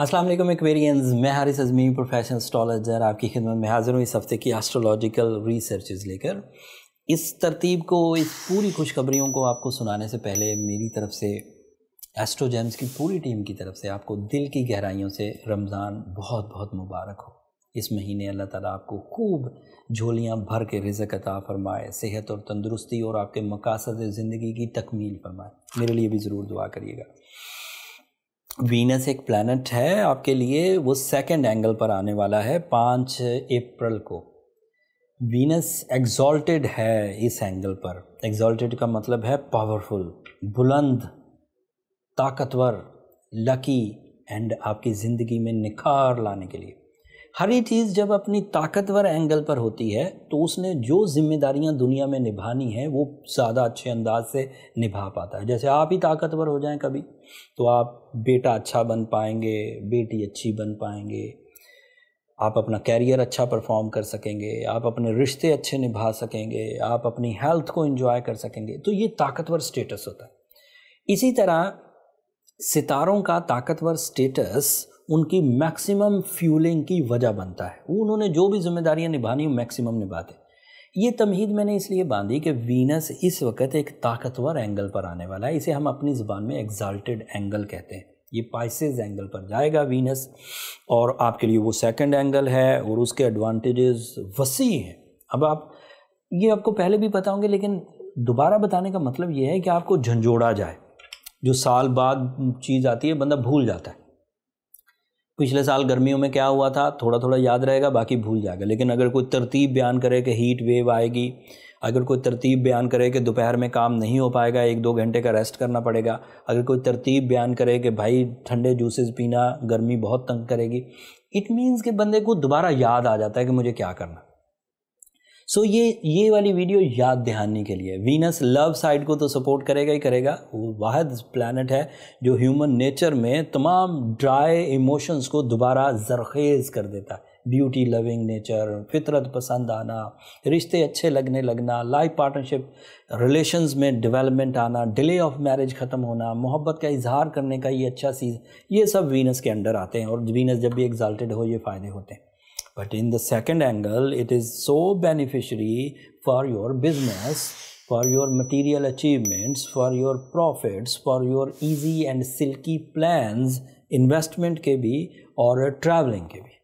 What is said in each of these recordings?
अस्सलाम वालेकुम एक्वेरियंस मैं हारिस अजमी प्रोफेशनल एस्ट्रोलॉजर आपकी खिदमत में हाजिर हूँ इस हफ्ते की एस्ट्रोलॉजिकल रिसर्चेज लेकर इस तरतीब को इस पूरी खुशखबरियों को आपको सुनाने से पहले मेरी तरफ से एस्ट्रोजेम्स की पूरी टीम की तरफ से आपको दिल की गहराइयों से रमज़ान बहुत बहुत मुबारक हो इस महीने अल्लाह ताला आपको खूब झोलियाँ भर के रिजक अता फरमाए सेहत और तंदुरुस्ती और आपके मकासद ज़िंदगी की तकमील फरमाए मेरे लिए भी ज़रूर दुआ करिएगा वीनस एक प्लानट है आपके लिए वो सेकंड एंगल पर आने वाला है पाँच अप्रैल को वीनस एग्जॉल्टेड है इस एंगल पर एग्जॉल्टेड का मतलब है पावरफुल बुलंद ताकतवर लकी एंड आपकी ज़िंदगी में निखार लाने के लिए हर एक चीज़ जब अपनी ताकतवर एंगल पर होती है तो उसने जो जिम्मेदारियां दुनिया में निभानी हैं वो ज़्यादा अच्छे अंदाज से निभा पाता है जैसे आप ही ताकतवर हो जाएं कभी तो आप बेटा अच्छा बन पाएंगे बेटी अच्छी बन पाएंगे आप अपना कैरियर अच्छा परफॉर्म कर सकेंगे आप अपने रिश्ते अच्छे निभा सकेंगे आप अपनी हेल्थ को इन्जॉय कर सकेंगे तो ये ताकतवर स्टेटस होता है इसी तरह सितारों का ताकतवर स्टेटस उनकी मैक्सिमम फ्यूलिंग की वजह बनता है उन्होंने जो भी जिम्मेदारियां निभानी मैक्सिमम निभाते ये तमहीद मैंने इसलिए बांधी कि वीनस इस वक्त एक ताकतवर एंगल पर आने वाला है इसे हम अपनी ज़बान में एग्जाल्टेड एंगल कहते हैं ये पाइसेज एंगल पर जाएगा वीनस और आपके लिए वो सेकंड एंगल है और उसके एडवांटेजेस वसी हैं अब आप ये आपको पहले भी पता होंगे लेकिन दोबारा बताने का मतलब ये है कि आपको झंझोड़ा जाए जो साल बाद चीज़ आती है बंदा भूल जाता है पिछले साल गर्मियों में क्या हुआ था थोड़ा थोड़ा याद रहेगा बाकी भूल जाएगा लेकिन अगर कोई तरतीब बयान करे कि हीट वेव आएगी अगर कोई तरतीब बयान करे कि दोपहर में काम नहीं हो पाएगा एक दो घंटे का रेस्ट करना पड़ेगा अगर कोई तरतीब बयान करे कि भाई ठंडे जूसेस पीना गर्मी बहुत तंग करेगी इट मीन्स कि बंदे को दोबारा याद आ जाता है कि मुझे क्या करना सो so, ये ये वाली वीडियो याद दहानी के लिए वीनस लव साइड को तो सपोर्ट करेगा ही करेगा वो वाहद प्लानट है जो ह्यूमन नेचर में तमाम ड्राई इमोशंस को दोबारा जरखेज़ कर देता है ब्यूटी लविंग नेचर फितरत पसंद आना रिश्ते अच्छे लगने लगना लाइफ पार्टनरशिप रिलेशंस में डेवलपमेंट आना डिले ऑफ मैरिज ख़त्म होना मोहब्बत का इजहार करने का ये अच्छा सीज़ ये सब वीनस के अंडर आते हैं और वीनस जब भी एग्जाल्टेड हो ये फ़ायदे होते हैं But in the second angle, it is so beneficiary for your business for your material achievements, for your profits, for your easy and silky plans, investment के भी और ट्रैवलिंग के भी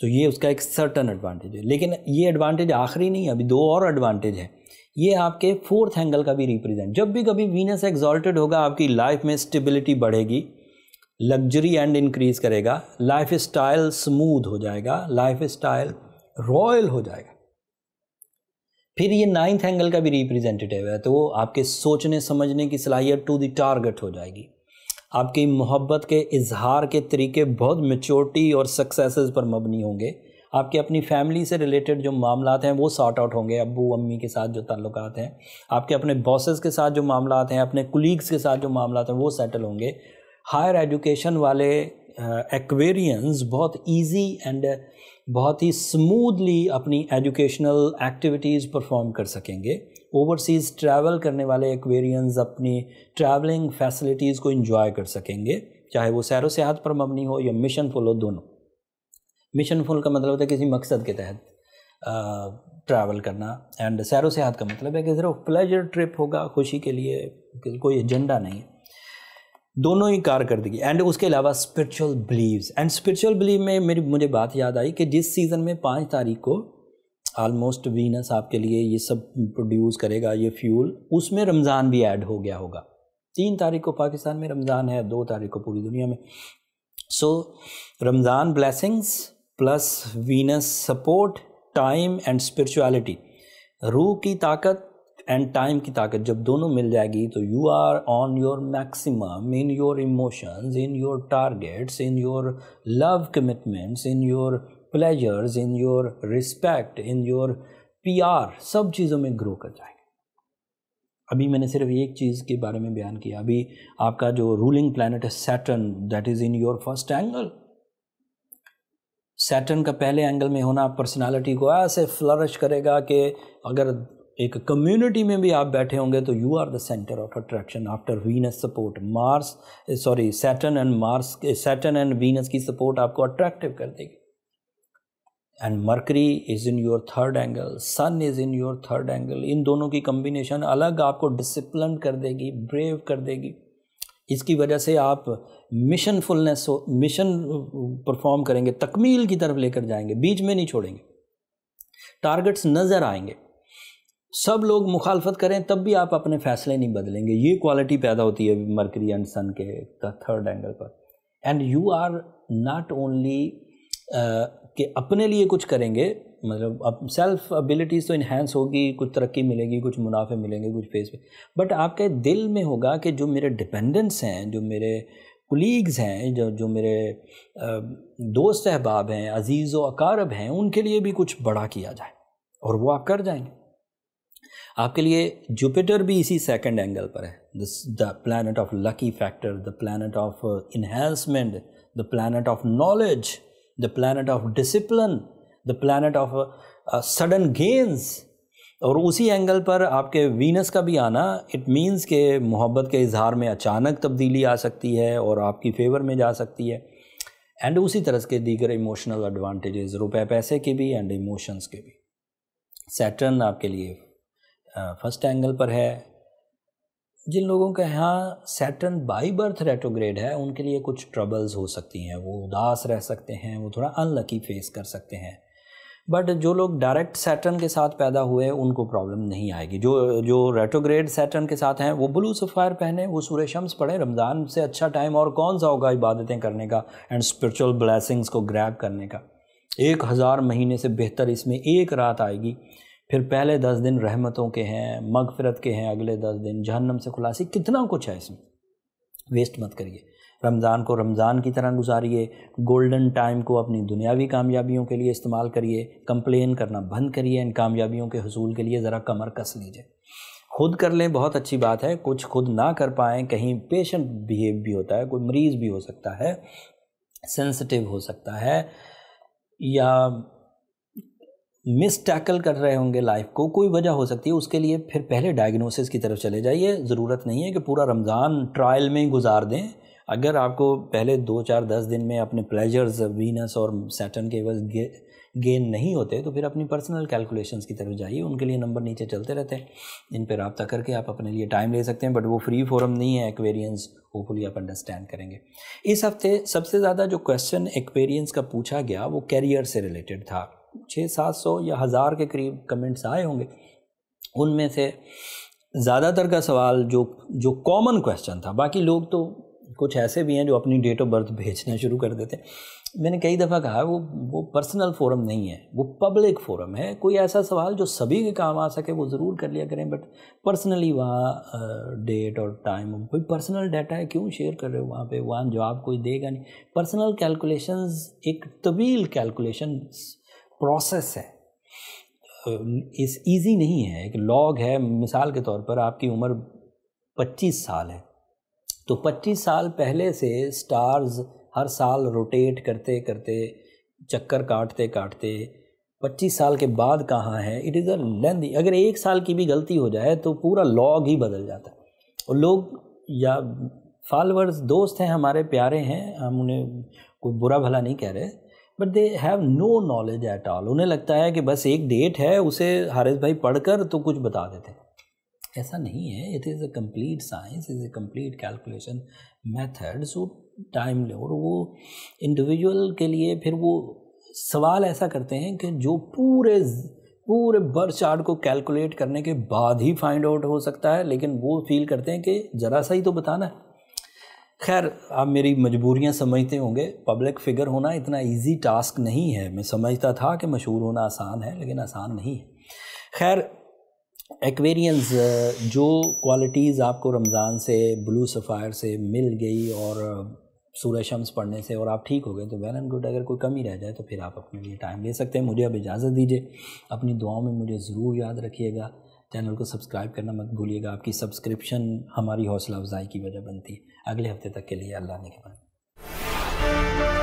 तो ये उसका एक सर्टन एडवांटेज है लेकिन ये एडवांटेज आखिरी नहीं है अभी दो और एडवांटेज है ये आपके फोर्थ एंगल का भी रिप्रेजेंट जब भी कभी वीनस एग्जॉल्टेड होगा आपकी लाइफ में स्टेबिलिटी बढ़ेगी लग्जरी एंड इंक्रीज करेगा लाइफ स्टाइल स्मूथ हो जाएगा लाइफ स्टाइल रॉयल हो जाएगा फिर ये नाइन्थ एंगल का भी रिप्रेजेंटेटिव है तो वो आपके सोचने समझने की सलाहियत टू द टारगेट हो जाएगी आपकी मोहब्बत के इजहार के तरीके बहुत मेच्योरिटी और सक्सेस पर मबनी होंगे आपके अपनी फैमिली से रिलेटेड जो मामला हैं वो सॉर्ट आउट होंगे अबू अम्मी के साथ जो ताल्लुक हैं आपके अपने बॉसेस के साथ जो मामला हैं अपने कुलीग्स के साथ जो मामला हैं वो सेटल होंगे हायर एजुकेशन वाले एक्वेरियंस बहुत इजी एंड बहुत ही स्मूथली अपनी एजुकेशनल एक्टिविटीज़ परफॉर्म कर सकेंगे ओवरसीज़ ट्रैवल करने वाले एक्वेरियंस अपनी ट्रैवलिंग फैसिलिटीज़ को इन्जॉय कर सकेंगे चाहे वो सैर सियाहत पर मबनी हो या मिशन फुल हो दोनों मिशन फुल का मतलब होता है किसी मकसद के तहत ट्रैवल करना एंड सैर सियाहत का मतलब है कि ज़रा प्लेजर ट्रिप होगा खुशी के लिए कोई एजेंडा नहीं है दोनों ही कार कर देगी एंड उसके अलावा spiritual believes and spiritual believe में मेरी मुझे बात याद आई कि जिस सीज़न में पाँच तारीख को आलमोस्ट वीनस आपके लिए ये सब प्रोड्यूस करेगा ये फ्यूल उसमें रमज़ान भी ऐड हो गया होगा तीन तारीख को पाकिस्तान में रमज़ान है दो तारीख को पूरी दुनिया में so Ramzan blessings plus Venus support time and spirituality रूह की ताकत एंड टाइम की ताकत जब दोनों मिल जाएगी तो you are on your maximum in your emotions in your targets in your love commitments in your pleasures in your respect in your आर सब चीज़ों में ग्रो कर जाएंगे अभी मैंने सिर्फ एक चीज़ के बारे में बयान किया अभी आपका जो रूलिंग प्लानट है Saturn that is in your first angle Saturn का पहले एंगल में होना पर्सनालिटी को ऐसे फ्लरिश करेगा कि अगर एक कम्युनिटी में भी आप बैठे होंगे तो you are the centre of attraction after Venus support Mars sorry Saturn and Mars Saturn and Venus की सपोर्ट आपको अट्रैक्टिव कर देगी and Mercury is in your third angle sun is in your third angle इन दोनों की combination अलग आपको discipline कर देगी ब्रेव कर देगी इसकी वजह से आप मिशन फुलनेस मिशन परफॉर्म करेंगे तकमील की तरफ लेकर जाएंगे बीच में नहीं छोड़ेंगे टारगेट्स नज़र आएंगे सब लोग मुखालफत करें तब भी आप अपने फैसले नहीं बदलेंगे ये क्वालिटी पैदा होती है मरकरी एंड सन के थर्ड एंगल पर and you are not only कि अपने लिए कुछ करेंगे मतलब अब सेल्फ एबिलिटीज़ तो इन्हेंस होगी कुछ तरक्की मिलेगी कुछ मुनाफे मिलेंगे कुछ फेस पे बट आपके दिल में होगा कि जो मेरे डिपेंडेंट्स हैं जो मेरे कुलीग्स हैं जो जो मेरे दोस्त अहबाब हैं अजीज़ व अकारब हैं उनके लिए भी कुछ बड़ा किया जाए और वो आप कर जाएंगे आपके लिए जुपिटर भी इसी सेकंड एंगल पर है the planet of lucky factor the planet of enhancement the planet of knowledge the planet of discipline the planet of sudden gains और उसी एंगल पर आपके वीनस का भी आना इट मीन्स के मोहब्बत के इजहार में अचानक तब्दीली आ सकती है और आपकी फेवर में जा सकती है एंड उसी तरह के दीगर इमोशनल एडवांटेजेस रुपए पैसे के भी एंड इमोशंस के भी सैटर्न आपके लिए फर्स्ट एंगल पर है जिन लोगों के यहाँ सैटर्न बाई बर्थ रेटोग्रेड है उनके लिए कुछ ट्रबल्स हो सकती हैं वो उदास रह सकते हैं वो थोड़ा अनलकी फेस कर सकते हैं बट जो लोग डायरेक्ट सैटर्न के साथ पैदा हुए उनको प्रॉब्लम नहीं आएगी जो जो रेटोग्रेड सैटर्न के साथ हैं वो ब्लू सफ़ायर पहने वो सूर्य शम्स पढ़े रमज़ान से अच्छा टाइम और कौन सा होगा इबादतें करने का एंड स्पिरिचुअल ब्लैसिंग्स को ग्रैब करने का एक हज़ार महीने से बेहतर इसमें एक रात आएगी फिर पहले दस दिन रहमतों के हैं मगफरत के हैं अगले दस दिन जहन्नम से खुलासी कितना कुछ है इसमें वेस्ट मत करिए रमज़ान को रमज़ान की तरह गुजारिए गोल्डन टाइम को अपनी दुनियावी कामयाबियों के लिए इस्तेमाल करिए कंप्लेन करना बंद करिए इन कामयाबियों के हसूल के लिए ज़रा कमर कस लीजिए खुद कर लें बहुत अच्छी बात है कुछ खुद ना कर पाएँ कहीं पेशेंट बिहेव भी होता है कोई मरीज़ भी हो सकता है सेंसिटिव हो सकता है या मिस टैकल कर रहे होंगे लाइफ को कोई वजह हो सकती है उसके लिए फिर पहले डायग्नोसिस की तरफ चले जाइए ज़रूरत नहीं है कि पूरा रमज़ान ट्रायल में ही गुजार दें अगर आपको पहले दो चार दस दिन में अपने प्लेजर्स वीनस और सैटन के बस गेन नहीं होते तो फिर अपनी पर्सनल कैलकुलेशंस की तरफ जाइए उनके लिए नंबर नीचे चलते रहते हैं इन पर रबता करके आप अपने लिए टाइम ले सकते हैं बट वो फ्री फोरम नहीं है एक्वेरियंस होपफुली आप अंडरस्टैंड करेंगे इस हफ्ते सबसे ज़्यादा जो क्वेश्चन एक्वेरियंस का पूछा गया वो कैरियर से रिलेटेड था छः सात सौ या हज़ार के करीब कमेंट्स आए होंगे उनमें से ज़्यादातर का सवाल जो जो कॉमन क्वेश्चन था बाकी लोग तो कुछ ऐसे भी हैं जो अपनी डेट ऑफ बर्थ भेजना शुरू कर देते हैं मैंने कई दफ़ा कहा वो वो पर्सनल फोरम नहीं है वो पब्लिक फोरम है कोई ऐसा सवाल जो सभी के काम आ सके वो ज़रूर कर लिया करें बट पर्सनली वहाँ डेट और टाइम कोई पर्सनल डाटा है क्यों शेयर कर रहे हो वहाँ पे वहाँ जवाब कोई देगा नहीं पर्सनल कैलकुलेशंस एक तवील कैलकुलेशन प्रोसेस है इस इजी नहीं है एक लॉग है मिसाल के तौर पर आपकी उम्र 25 साल है तो 25 साल पहले से स्टार्स हर साल रोटेट करते करते चक्कर काटते काटते 25 साल के बाद कहाँ है इट इज़ अ लेंदी अगर एक साल की भी गलती हो जाए तो पूरा लॉग ही बदल जाता है और लोग या फॉलोअर्स दोस्त हैं हमारे प्यारे हैं हम उन्हें कोई बुरा भला नहीं कह रहे but they have no knowledge at all उन्हें लगता है कि बस एक डेट है उसे हारिस भाई पढ़कर तो कुछ बता देते हैं ऐसा नहीं है it is a complete science is a complete calculation method so time और वो इंडिविजुअल के लिए फिर वो सवाल ऐसा करते हैं कि जो पूरे पूरे बर्थ चार्ट को कैलकुलेट करने के बाद ही फाइंड आउट हो सकता है लेकिन वो फील करते हैं कि ज़रा सा ही तो बताना है खैर आप मेरी मजबूरियां समझते होंगे पब्लिक फिगर होना इतना इजी टास्क नहीं है मैं समझता था कि मशहूर होना आसान है लेकिन आसान नहीं है खैर एक्वेरियंस जो क्वालिटीज़ आपको रमज़ान से ब्लू सफ़ायर से मिल गई और सूर्य शम्स पढ़ने से और आप ठीक हो गए तो वेल एंड गुड अगर कोई कमी रह जाए तो फिर आप अपने लिए टाइम ले सकते हैं मुझे अब इजाज़त दीजिए अपनी दुआओं में मुझे ज़रूर याद रखिएगा चैनल को सब्सक्राइब करना मत भूलिएगा आपकी सब्सक्रिप्शन हमारी हौसला अफजाई की वजह बनती है अगले हफ्ते तक के लिए अल्लाह ने के